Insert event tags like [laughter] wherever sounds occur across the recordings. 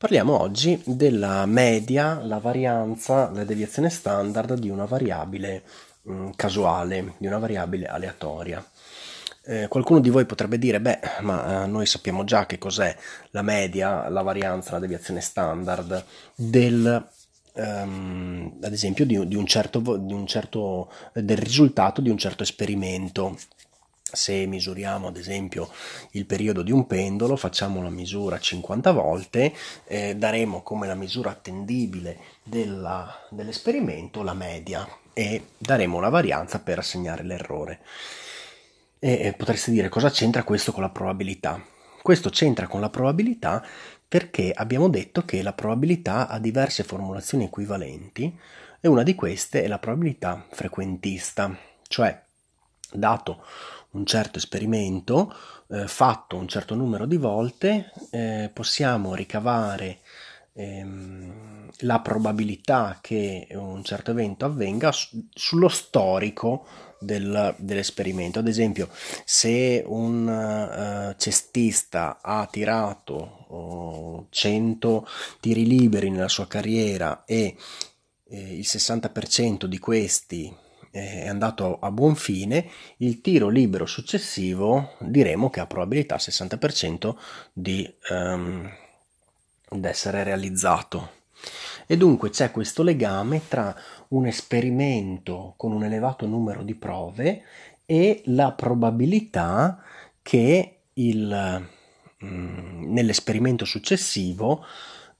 Parliamo oggi della media, la varianza, la deviazione standard di una variabile mh, mm, casuale, di una variabile aleatoria. Eh, qualcuno di voi potrebbe dire, beh, ma eh, noi sappiamo già che cos'è la media, la varianza, la deviazione standard del, ehm, ad esempio, di, di un certo, di un certo, del risultato di un certo esperimento se misuriamo ad esempio il periodo di un pendolo, facciamo la misura 50 volte, eh, daremo come la misura attendibile della, dell'esperimento la media e daremo una varianza per assegnare l'errore. E, eh, potreste dire cosa c'entra questo con la probabilità? Questo c'entra con la probabilità perché abbiamo detto che la probabilità ha diverse formulazioni equivalenti e una di queste è la probabilità frequentista, cioè dato un certo esperimento eh, fatto un certo numero di volte, eh, possiamo ricavare ehm, la probabilità che un certo evento avvenga su- sullo storico del, dell'esperimento. Ad esempio, se un uh, cestista ha tirato uh, 100 tiri liberi nella sua carriera e eh, il 60% di questi è andato a buon fine, il tiro libero successivo diremo che ha probabilità 60% di um, ehm, essere realizzato. E dunque c'è questo legame tra un esperimento con un elevato numero di prove e la probabilità che il, um, nell'esperimento successivo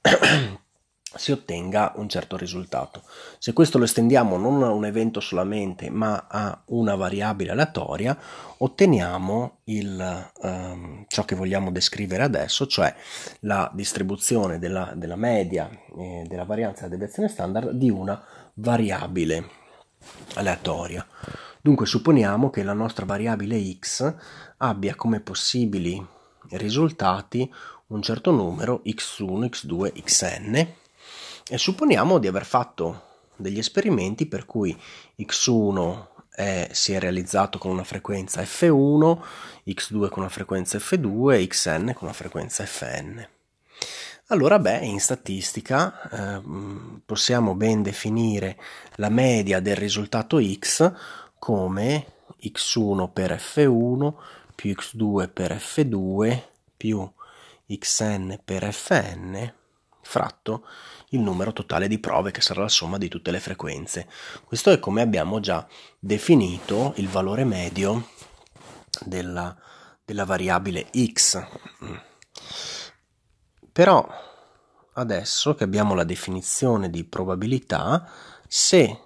[clears throat] si ottenga un certo risultato. Se questo lo estendiamo non a un evento solamente, ma a una variabile aleatoria, otteniamo il, ehm, ciò che vogliamo descrivere adesso, cioè la distribuzione della, della media eh, della varianza della deviazione standard di una variabile aleatoria. Dunque supponiamo che la nostra variabile x abbia come possibili risultati un certo numero x1, x2, xn e supponiamo di aver fatto degli esperimenti per cui x1 è, si è realizzato con una frequenza f1, x2 con una frequenza f2 xn con una frequenza fn. Allora, beh, in statistica eh, possiamo ben definire la media del risultato x come x1 per f1 più x2 per f2 più xn per fn fratto il numero totale di prove che sarà la somma di tutte le frequenze. Questo è come abbiamo già definito il valore medio della, della variabile x. Però adesso che abbiamo la definizione di probabilità, se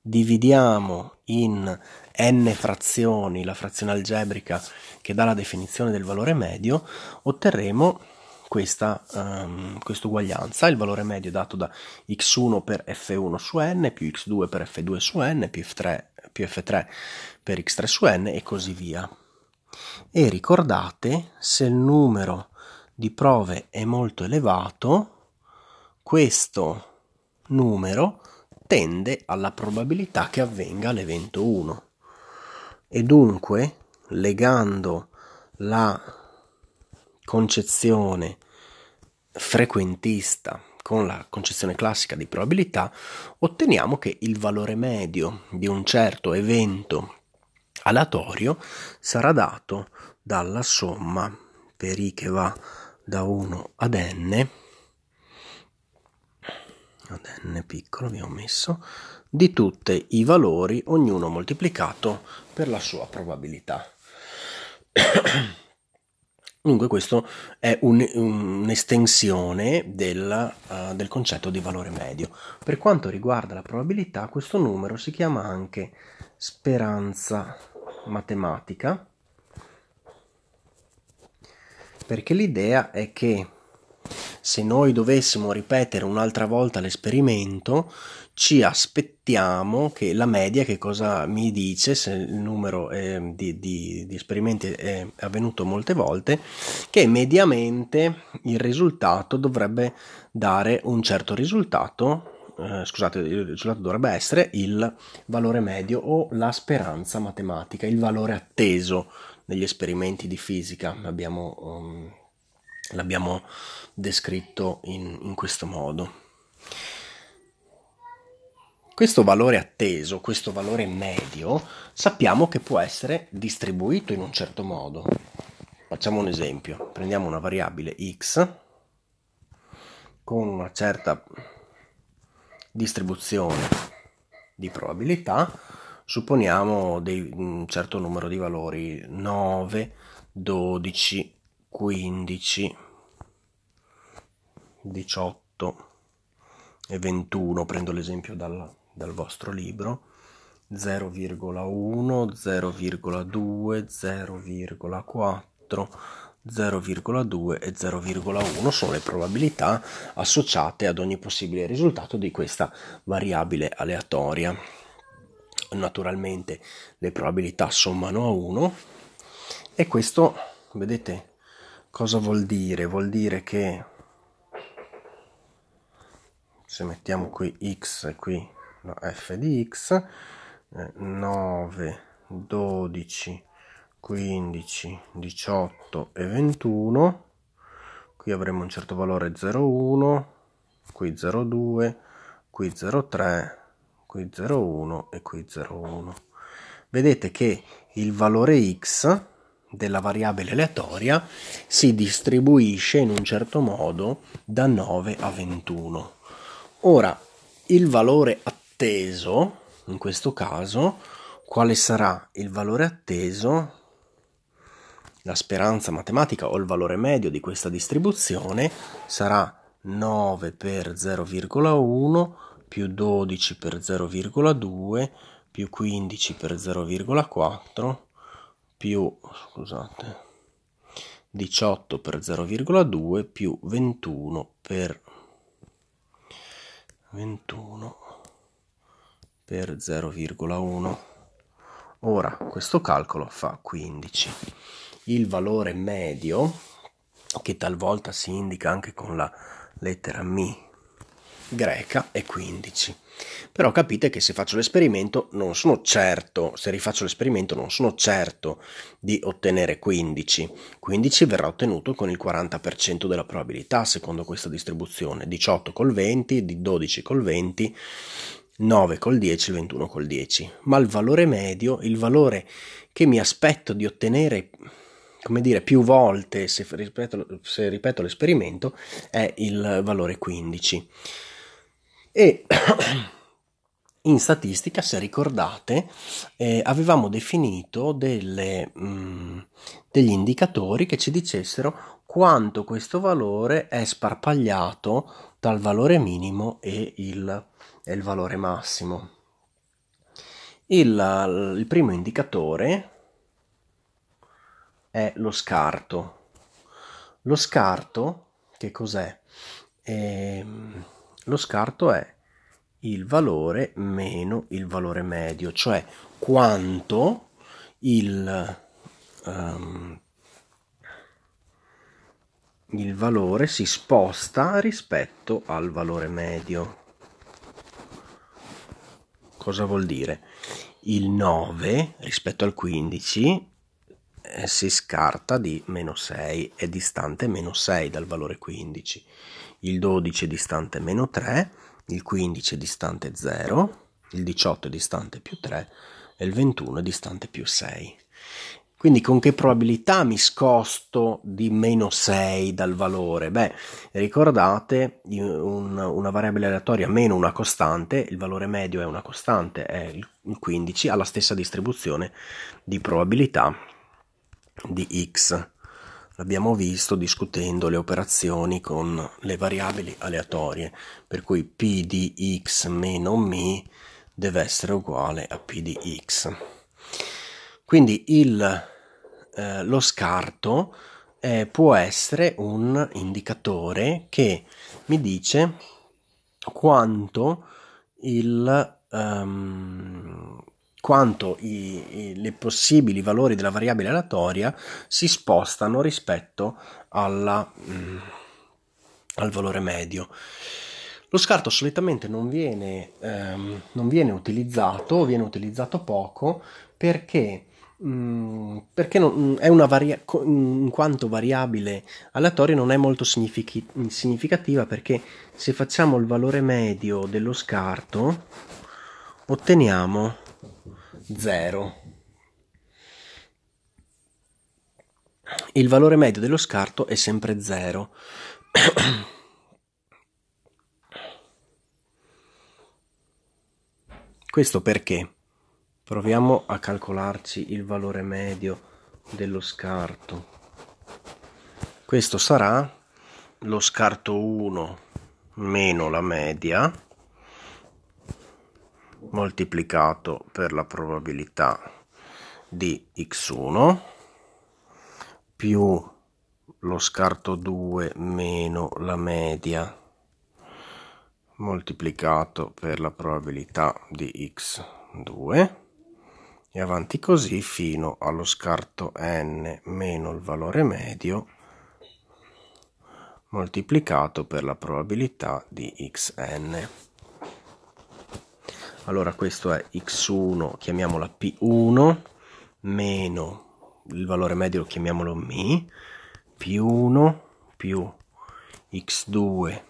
dividiamo in n frazioni la frazione algebrica che dà la definizione del valore medio, otterremo questa, um, ehm, questa uguaglianza. Il valore medio è dato da x1 per f1 su n più x2 per f2 su n più f3, più f3 per x3 su n e così via. E ricordate, se il numero di prove è molto elevato, questo numero tende alla probabilità che avvenga l'evento 1 e dunque legando la concezione frequentista con la concezione classica di probabilità, otteniamo che il valore medio di un certo evento aleatorio sarà dato dalla somma per i che va da 1 ad n, ad n piccolo abbiamo messo, di tutti i valori, ognuno moltiplicato per la sua probabilità. [clears throat] Dunque questo è un, un'estensione del, uh, del concetto di valore medio. Per quanto riguarda la probabilità, questo numero si chiama anche speranza matematica, perché l'idea è che se noi dovessimo ripetere un'altra volta l'esperimento, ci aspettiamo che la media che cosa mi dice se il numero eh, di, di, di, esperimenti è avvenuto molte volte che mediamente il risultato dovrebbe dare un certo risultato eh, scusate il risultato dovrebbe essere il valore medio o la speranza matematica il valore atteso negli esperimenti di fisica abbiamo, um, ehm, l'abbiamo descritto in, in questo modo questo valore atteso, questo valore medio, sappiamo che può essere distribuito in un certo modo. Facciamo un esempio, prendiamo una variabile x con una certa distribuzione di probabilità, supponiamo dei, un certo numero di valori 9, 12, 15, 18 e 21, prendo l'esempio dalla dal vostro libro 0,1, 0,2, 0,4, 0,2 e 0,1 sono le probabilità associate ad ogni possibile risultato di questa variabile aleatoria. Naturalmente le probabilità sommano a 1 e questo, vedete, cosa vuol dire? Vuol dire che se mettiamo qui x e qui la f di x, 9, 12, 15, 18 e 21, qui avremo un certo valore 0,1, qui 0,2, qui 0,3, qui 0,1 e qui 0,1. Vedete che il valore x della variabile aleatoria si distribuisce in un certo modo da 9 a 21. Ora, il valore attuale atteso, in questo caso, quale sarà il valore atteso, la speranza matematica o il valore medio di questa distribuzione sarà 9 per 0,1 più 12 per 0,2 più 15 per 0,4 più scusate 18 per 0,2 più 21 per 21 per 0,1. Ora questo calcolo fa 15. Il valore medio, che talvolta si indica anche con la lettera mi greca, è 15. Però capite che se faccio l'esperimento non sono certo, se rifaccio l'esperimento non sono certo di ottenere 15. 15 verrà ottenuto con il 40% della probabilità secondo questa distribuzione, 18 col 20, di 12 col 20 9 col 10 21 col 10, ma il valore medio, il valore che mi aspetto di ottenere, come dire, più volte se ripeto, se ripeto l'esperimento, è il valore 15. E [clears throat] in statistica, se ricordate, eh, avevamo definito delle, mh, mm, degli indicatori che ci dicessero quanto questo valore è sparpagliato dal valore minimo e il è il valore massimo. Il, il primo indicatore è lo scarto. Lo scarto, che cos'è? Eh, lo scarto è il valore meno il valore medio, cioè quanto il, um, il valore si sposta rispetto al valore medio. Cosa vuol dire? Il 9 rispetto al 15 eh, si scarta di meno 6, è distante meno 6 dal valore 15. Il 12 è distante meno 3, il 15 è distante 0, il 18 è distante più 3 e il 21 è distante più 6 quindi con che probabilità mi scosto di meno 6 dal valore? Beh, ricordate un, una variabile aleatoria meno una costante, il valore medio è una costante, è il 15, ha la stessa distribuzione di probabilità di x. L'abbiamo visto discutendo le operazioni con le variabili aleatorie, per cui p di x meno mi deve essere uguale a p di x. Quindi il eh, lo scarto eh, può essere un indicatore che mi dice quanto, il, um, quanto i, i possibili valori della variabile aleatoria si spostano rispetto alla, mm, al valore medio. Lo scarto solitamente non viene, ehm, non viene utilizzato, viene utilizzato poco perché Mm, perché non, mm, è una varia- mm, in quanto variabile aleatoria non è molto significhi- significativa perché se facciamo il valore medio dello scarto otteniamo 0 il valore medio dello scarto è sempre 0 [coughs] questo perché Proviamo a calcolarci il valore medio dello scarto. Questo sarà lo scarto 1 meno la media moltiplicato per la probabilità di x1 più lo scarto 2 meno la media moltiplicato per la probabilità di x2 e avanti così fino allo scarto n meno il valore medio moltiplicato per la probabilità di xn. Allora questo è x1, chiamiamola p1, meno il valore medio, chiamiamolo mi, p1 più x2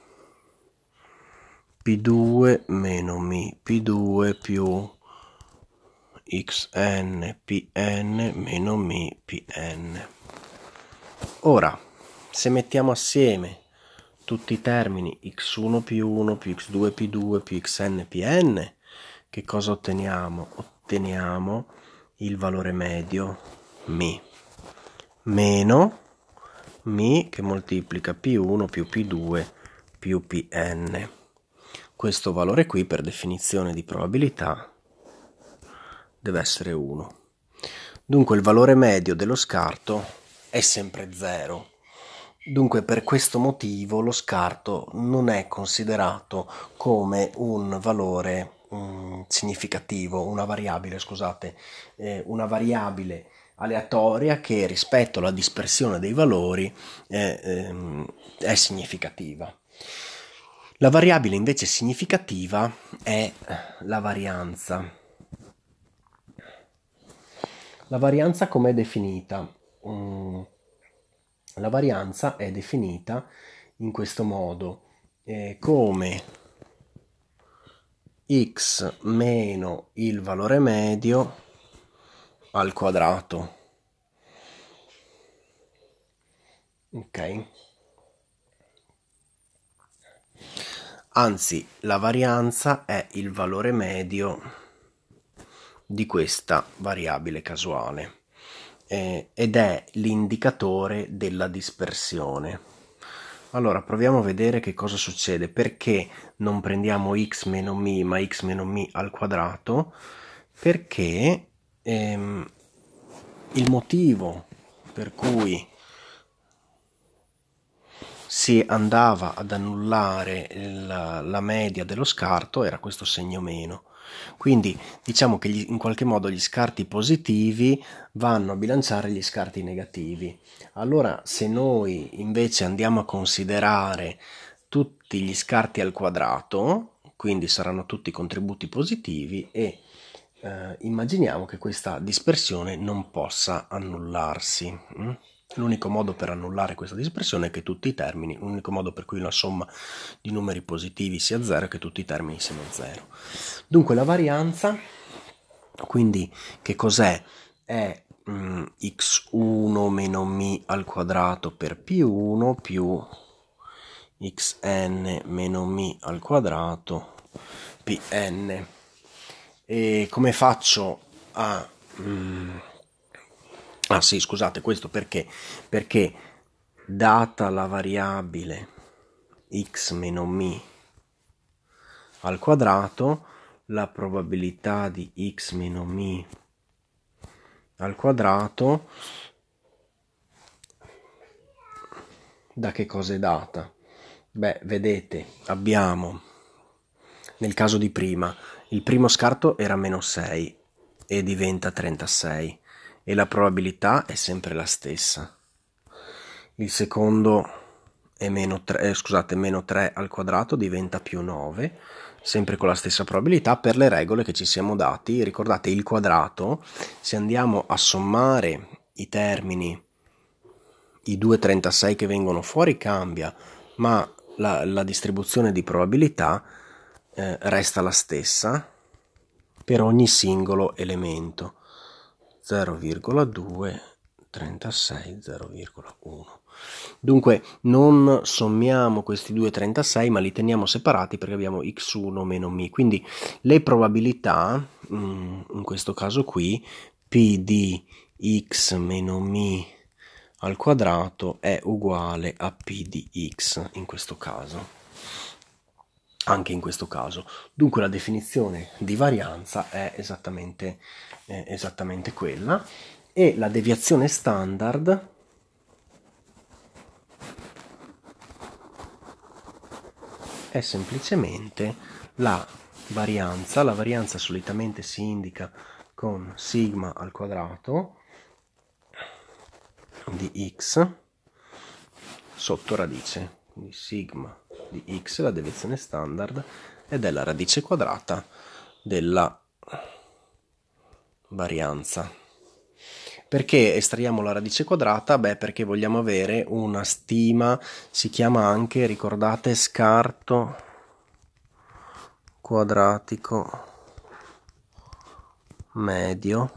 p2 meno mi p2 più xn pn meno mi pn. Ora, se mettiamo assieme tutti i termini x1 più 1 più x2 più 2 più xn pn, che cosa otteniamo? Otteniamo il valore medio mi meno mi che moltiplica p1 più p2 più pn. Questo valore qui per definizione di probabilità deve essere 1. Dunque il valore medio dello scarto è sempre 0. Dunque per questo motivo lo scarto non è considerato come un valore mh, mm, significativo, una variabile, scusate, eh, una variabile aleatoria che rispetto alla dispersione dei valori è, eh, ehm, è significativa. La variabile invece significativa è la varianza la varianza com'è definita? Mm, la varianza è definita in questo modo eh, come x meno il valore medio al quadrato. Ok? Anzi, la varianza è il valore medio di questa variabile casuale eh, ed è l'indicatore della dispersione. Allora proviamo a vedere che cosa succede, perché non prendiamo x meno mi ma x meno mi al quadrato? Perché ehm, il motivo per cui si andava ad annullare la, la media dello scarto era questo segno meno quindi diciamo che gli, in qualche modo gli scarti positivi vanno a bilanciare gli scarti negativi. Allora se noi invece andiamo a considerare tutti gli scarti al quadrato, quindi saranno tutti contributi positivi e eh, immaginiamo che questa dispersione non possa annullarsi. Mm? L'unico modo per annullare questa dispersione è che tutti i termini, l'unico modo per cui la somma di numeri positivi sia 0 è che tutti i termini siano 0. Dunque la varianza, quindi che cos'è? È mm, x1 meno mi al quadrato per p1 più xn meno mi al quadrato pn. E come faccio a... Mm, Ah sì, scusate, questo perché? Perché data la variabile x meno mi al quadrato, la probabilità di x meno mi al quadrato da che cosa è data? Beh, vedete, abbiamo nel caso di prima, il primo scarto era meno 6 e diventa 36 e la probabilità è sempre la stessa. Il secondo è meno 3, eh, scusate, meno 3 al quadrato diventa più 9, sempre con la stessa probabilità per le regole che ci siamo dati. Ricordate il quadrato, se andiamo a sommare i termini, i 2,36 che vengono fuori cambia, ma la, la distribuzione di probabilità eh, resta la stessa per ogni singolo elemento. 0,2 36 0,1 dunque non sommiamo questi due 36 ma li teniamo separati perché abbiamo x1 meno mi quindi le probabilità mm, in questo caso qui p di x meno mi al quadrato è uguale a p di x in questo caso anche in questo caso. Dunque la definizione di varianza è esattamente, è esattamente quella e la deviazione standard è semplicemente la varianza, la varianza solitamente si indica con sigma al quadrato di x sotto radice, quindi sigma di x, la deviazione standard, ed è la radice quadrata della varianza. Perché estraiamo la radice quadrata? Beh, perché vogliamo avere una stima, si chiama anche, ricordate, scarto quadratico medio.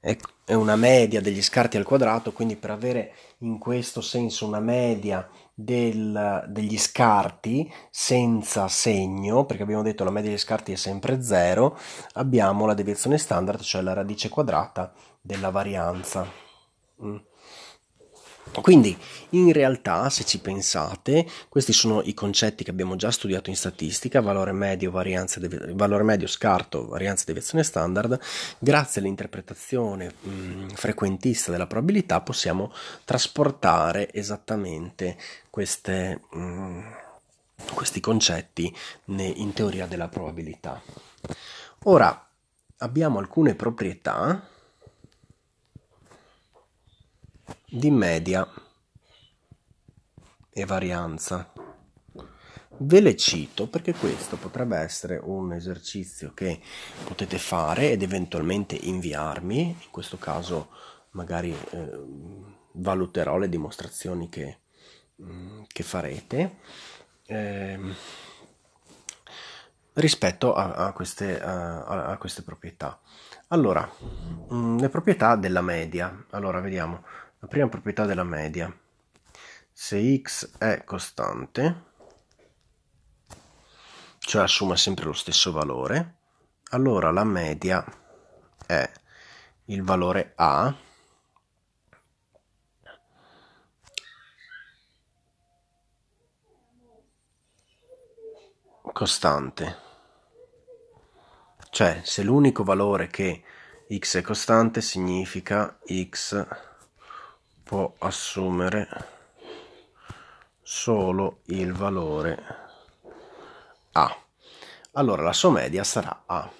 Ecco è una media degli scarti al quadrato, quindi per avere in questo senso una media del, degli scarti senza segno, perché abbiamo detto la media degli scarti è sempre 0, abbiamo la deviazione standard, cioè la radice quadrata della varianza. Mm. Quindi in realtà, se ci pensate, questi sono i concetti che abbiamo già studiato in statistica, valore medio, varianza, valore medio scarto, varianza e deviazione standard, grazie all'interpretazione mh, mhmm, frequentista della probabilità possiamo trasportare esattamente queste, mh, mhmm, questi concetti in teoria della probabilità. Ora abbiamo alcune proprietà di media e varianza. Ve le cito perché questo potrebbe essere un esercizio che potete fare ed eventualmente inviarmi, in questo caso magari eh, valuterò le dimostrazioni che, mm, che farete. Eh, rispetto a, a, queste, a, a, queste, proprietà. Allora, mm, le proprietà della media. Allora, vediamo. La prima proprietà della media. Se x è costante, cioè assume sempre lo stesso valore, allora la media è il valore a costante. Cioè, se l'unico valore che x è costante significa x costante può assumere solo il valore A. Allora la sua media sarà A.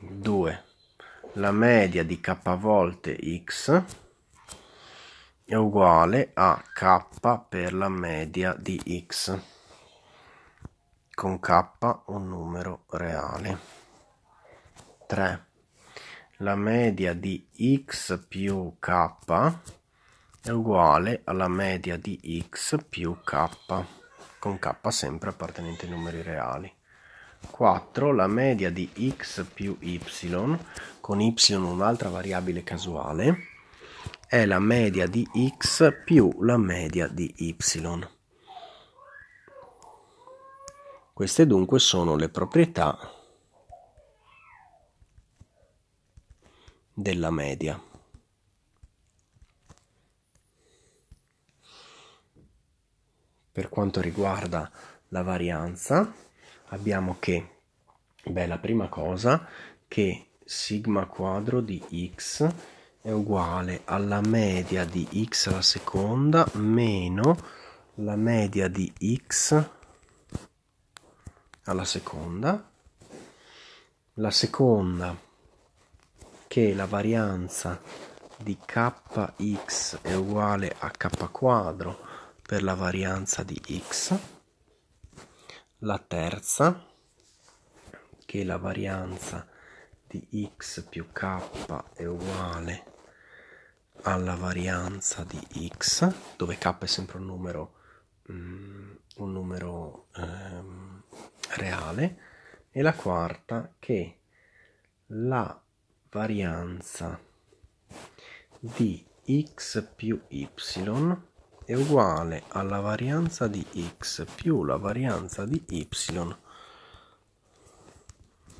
2. La media di k volte x è uguale a k per la media di x, con k un numero reale. 3 la media di x più k è uguale alla media di x più k, con k sempre appartenente ai numeri reali. 4. La media di x più y, con y un'altra variabile casuale, è la media di x più la media di y. Queste dunque sono le proprietà della media. Per quanto riguarda la varianza, abbiamo che, beh, la prima cosa che sigma quadro di x è uguale alla media di x alla seconda meno la media di x alla seconda. La seconda che la varianza di kx è uguale a k quadro per la varianza di x la terza che la varianza di x più k è uguale alla varianza di x dove k è sempre un numero mm, un numero um, reale e la quarta che la varianza di x più y è uguale alla varianza di x più la varianza di y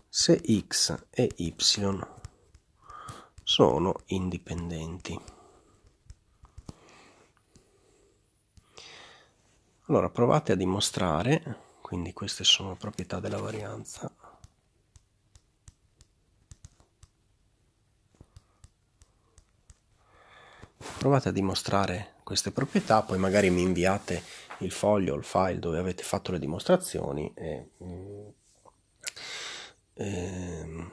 se x e y sono indipendenti. Allora provate a dimostrare, quindi queste sono proprietà della varianza, provate a dimostrare queste proprietà, poi magari mi inviate il foglio, il file dove avete fatto le dimostrazioni e, mm, ehm,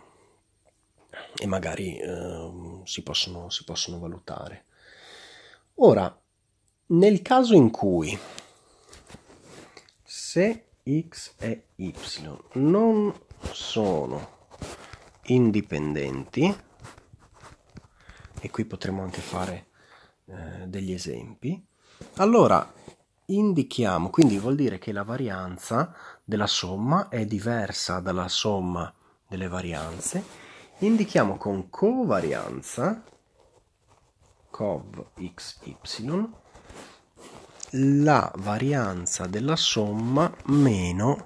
e, magari eh, si, possono, si possono valutare. Ora, nel caso in cui se x e y non sono indipendenti, e qui potremmo anche fare eh, degli esempi, allora indichiamo, quindi vuol dire che la varianza della somma è diversa dalla somma delle varianze, indichiamo con covarianza cov xy la varianza della somma meno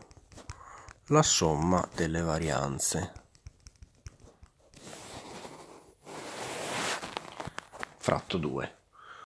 la somma delle varianze. fratto 2.